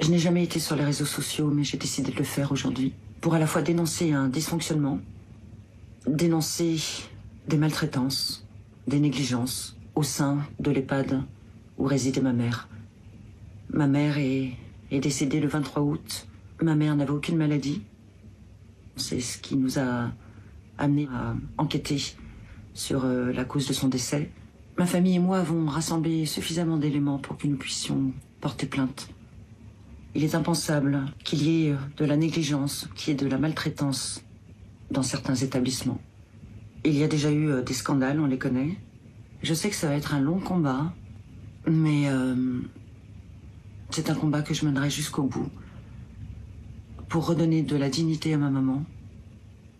Je n'ai jamais été sur les réseaux sociaux, mais j'ai décidé de le faire aujourd'hui. Pour à la fois dénoncer un dysfonctionnement, dénoncer des maltraitances, des négligences au sein de l'EHPAD où résidait ma mère. Ma mère est, décédée le 23 août. Ma mère n'avait aucune maladie. C'est ce qui nous a amené à enquêter sur euh, la cause de son décès. Ma famille et moi avons rassemblé suffisamment d'éléments pour que nous puissions porter plainte. Il est impensable qu'il y ait euh, de la négligence, qu'il y ait de la maltraitance dans certains établissements. Il y a déjà eu euh, des scandales, on les connaît. Je sais que ça va être un long combat, mais euh, c'est un combat que je mènerai jusqu'au bout pour redonner de la dignité à ma maman.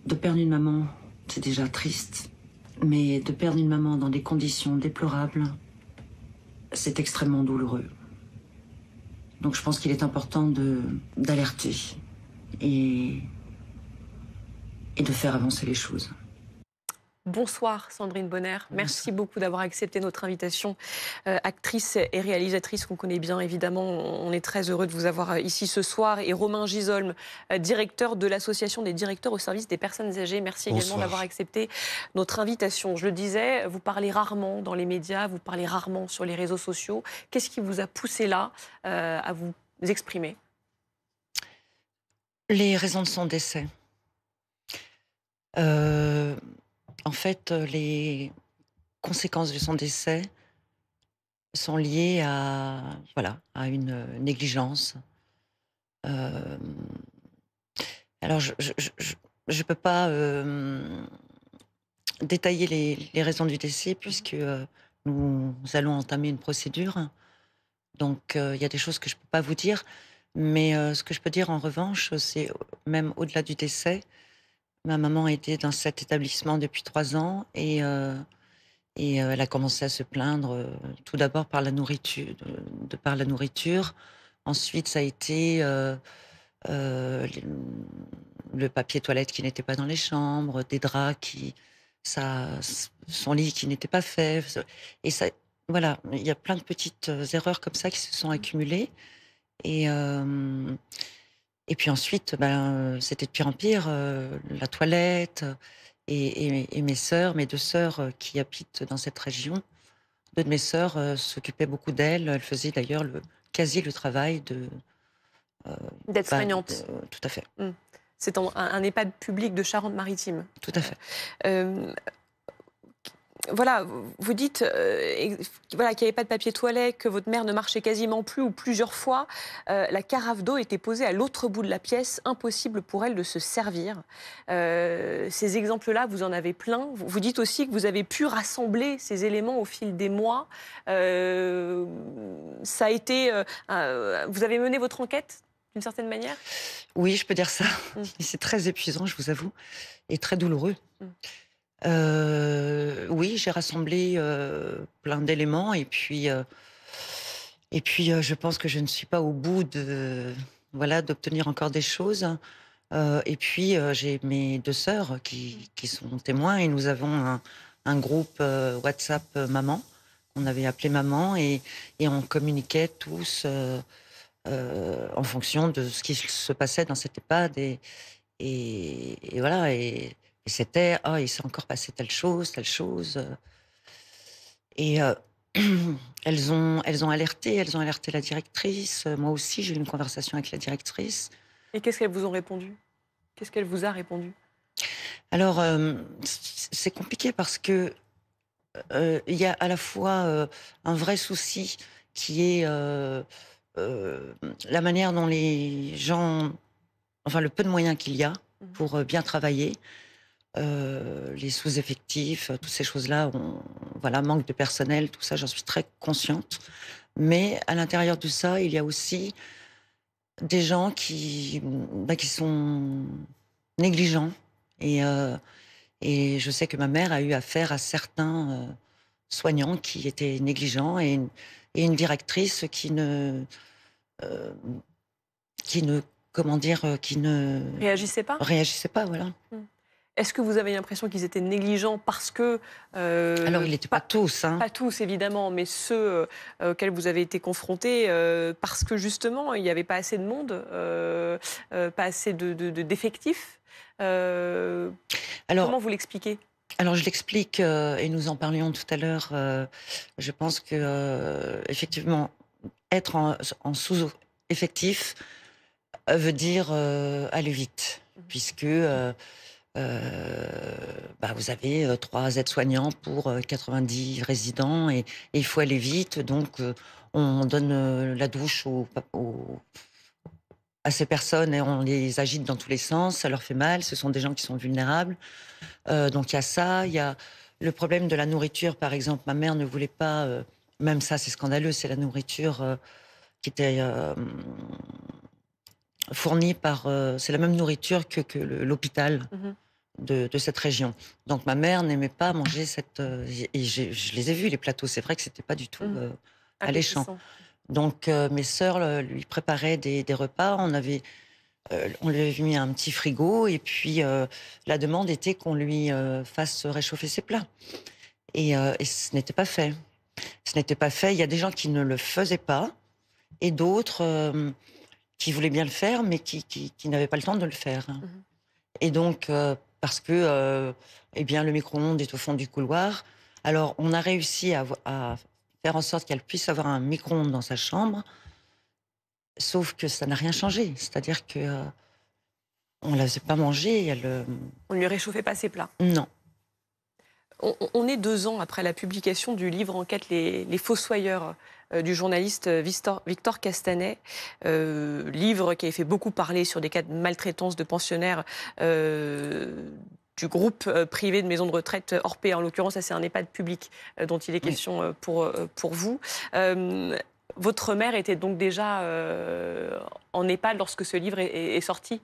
De perdre une maman, c'est déjà triste, mais de perdre une maman dans des conditions déplorables, c'est extrêmement douloureux. Donc je pense qu'il est important d'alerter et, et de faire avancer les choses. Bonsoir Sandrine Bonner. Merci beaucoup d'avoir accepté notre invitation. Euh, actrice et réalisatrice qu'on connaît bien évidemment, on est très heureux de vous avoir euh, ici ce soir. Et Romain Gisolme, euh, directeur de l'association des directeurs au service des personnes âgées. Merci également d'avoir accepté notre invitation. Je le disais, vous parlez rarement dans les médias, vous parlez rarement sur les réseaux sociaux. Qu'est-ce qui vous a poussé là à vous exprimer Les raisons de son décès. Euh, en fait, euh, les conséquences de son décès sont liées à, voilà, à une euh, négligence. Euh, alors, je ne peux pas détailler les, raisons du décès mhm. puisque nous allons entamer une procédure. Donc, il y a des choses que je ne peux pas vous dire. Mais ce que je peux dire en revanche, c'est même au-delà du décès, Ma maman était dans cet établissement depuis trois ans et, euh, et euh, elle a commencé à se plaindre euh, tout d'abord par la nourriture, de, par la nourriture. Ensuite, ça a été le papier toilette qui n'était pas dans les chambres, des draps qui, ça, son lit qui n'était pas fait. Et ça, voilà, il y a plein de petites erreurs comme ça qui se sont accumulées. Et, euh, et puis ensuite, ben, euh, c'était de pire en pire, euh, la toilette euh, et, mes sœurs, mes deux sœurs qui habitent dans cette région. Deux de mes sœurs s'occupaient beaucoup d'elles. Elles faisaient d'ailleurs le, quasi le travail de. D'être bah, soignantes. soignante. tout à fait. Mmh. C'est un, un, EHPAD public de Charente-Maritime. Tout à fait voilà, vous dites euh, voilà, qu'il n'y avait pas de papier toilette, que votre mère ne marchait quasiment plus ou plusieurs fois. Euh, la carafe d'eau était posée à l'autre bout de la pièce, impossible pour elle de se servir. Euh, ces exemples-là, vous en avez plein. Vous dites aussi que vous avez pu rassembler ces éléments au fil des mois. ça a été. vous avez mené votre enquête d'une certaine manière Oui, je peux dire ça. Mmh. C'est très épuisant, je vous avoue, et très douloureux. Mmh. Euh, oui, j'ai rassemblé euh, plein d'éléments et puis euh, et puis je pense que je ne suis pas au bout de voilà d'obtenir encore des choses. et puis j'ai mes deux sœurs qui, qui sont témoins et nous avons un, un groupe WhatsApp maman on avait appelé maman et, et on communiquait tous en fonction de ce qui se passait dans cette EHPAD et, et, et voilà et et c'était, ah, il s'est encore passé telle chose, telle chose. Et euh, elles, ont, elles ont alerté, elles ont alerté la directrice. Moi aussi, j'ai eu une conversation avec la directrice. Et qu'est-ce qu'elles vous ont répondu Qu'est-ce qu'elle vous a répondu Alors, euh, c'est compliqué parce que euh, il y a à la fois un vrai souci qui est la manière dont les gens, enfin le peu de moyens qu'il y a mmh. pour bien travailler, euh, les sous-effectifs, euh, toutes ces choses-là, voilà, manque de personnel, tout ça, j'en suis très consciente. Mais à l'intérieur de ça, il y a aussi des gens qui, ben, qui sont négligents. Euh, et, je sais que ma mère a eu affaire à certains soignants qui étaient négligents et une, directrice qui ne, qui ne, comment dire, qui ne réagissait pas. Réagissait pas, voilà. Hmm. Est-ce que vous avez l'impression qu'ils étaient négligents parce que... Euh, alors, ils n'étaient pas, tous. Hein. Pas tous, évidemment, mais ceux euh, auxquels vous avez été confrontés, euh, parce que justement, il n'y avait pas assez de monde, pas assez d'effectifs. De, Alors, comment vous l'expliquez alors je l'explique et nous en parlions tout à l'heure. je pense que effectivement être en, sous effectif veut dire aller vite, mmh. puisque euh, bah, vous avez euh, trois aides-soignants pour 90 euh, résidents et, il faut aller vite. Donc, on donne la douche à ces personnes et on les agite dans tous les sens. Ça leur fait mal. Ce sont des gens qui sont vulnérables. donc, il y a ça. Il y a le problème de la nourriture, par exemple. Ma mère ne voulait pas. même ça, c'est scandaleux. C'est la nourriture qui était fournie par. Euh, c'est la même nourriture que, que l'hôpital. Mhm. de, cette région. Donc ma mère n'aimait pas manger cette. Euh, et je les ai vus les plateaux. C'est vrai que ce c'était pas du tout mhm. euh, alléchant. Donc mes sœurs lui préparaient des, repas. On avait on lui avait mis un petit frigo et puis la demande était qu'on lui fasse réchauffer ses plats. et ce n'était pas fait. Ce n'était pas fait. Il y a des gens qui ne le faisaient pas et d'autres qui voulait bien le faire, mais qui, n'avait pas le temps de le faire. Mhm. Et donc, euh, parce que euh, eh bien, le micro-ondes est au fond du couloir, alors on a réussi à, faire en sorte qu'elle puisse avoir un micro-ondes dans sa chambre, sauf que ça n'a rien changé. C'est-à-dire que euh, on ne la faisait pas manger. on ne lui réchauffait pas ses plats. Non on, est deux ans après la publication du livre Enquête les, Fossoyeurs euh, du journaliste euh, Victor, Castanet, euh, livre qui a fait beaucoup parler sur des cas de maltraitance de pensionnaires. du groupe privé de maisons de retraite Orpé, En l'occurrence, ça c'est un EHPAD public dont il est question pour, pour vous. votre mère était donc déjà en EHPAD lorsque ce livre est sorti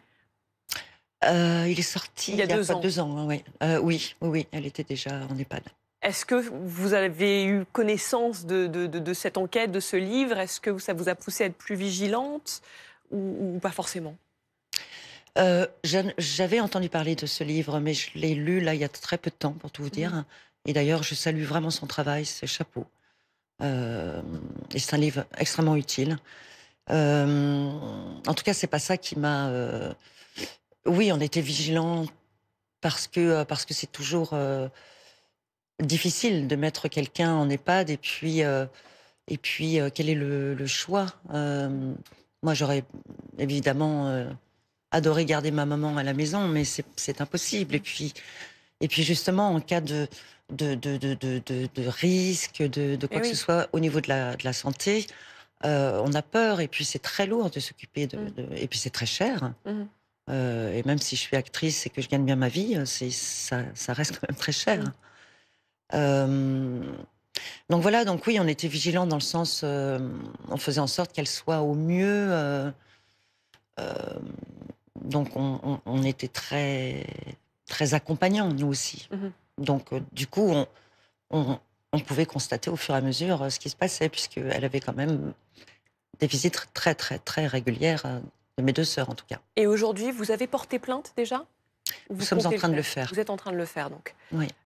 euh, il est sorti il y a, deux, ans. Euh, oui, oui, elle était déjà en EHPAD. Est-ce que vous avez eu connaissance de, de, cette enquête, de ce livre Est-ce que ça vous a poussé à être plus vigilante ou, pas forcément euh, J'avais entendu parler de ce livre, mais je l'ai lu là il y a très peu de temps, pour tout vous dire. Mhm. Et d'ailleurs, je salue vraiment son travail, ses chapeaux. et c'est un livre extrêmement utile. en tout cas, c'est pas ça qui m'a oui, on était vigilants parce que euh, parce que c'est toujours euh, difficile de mettre quelqu'un en EHPAD et puis euh, et puis quel est le, choix Moi, j'aurais évidemment adoré garder ma maman à la maison, mais c'est impossible. Et puis et puis justement, en cas de, de, de, de, de risque, de, quoi eh que ce soit au niveau de la, la santé, on a peur. Et puis c'est très lourd de s'occuper de, mmh. Et puis c'est très cher. Mmh. Euh, et même si je suis actrice et que je gagne bien ma vie, euh, ça, ça, reste quand même très cher. Euh, donc voilà, donc oui, on était vigilants dans le sens, on faisait en sorte qu'elle soit au mieux. donc on, était très, très accompagnants, nous aussi. Mhm. Donc du coup, on, on pouvait constater au fur et à mesure ce qui se passait, puisqu'elle avait quand même des visites très, très, très régulières de mes deux sœurs en tout cas. Et aujourd'hui, vous avez porté plainte déjà vous Nous sommes en train de le faire. Vous êtes en train de le faire donc. Oui.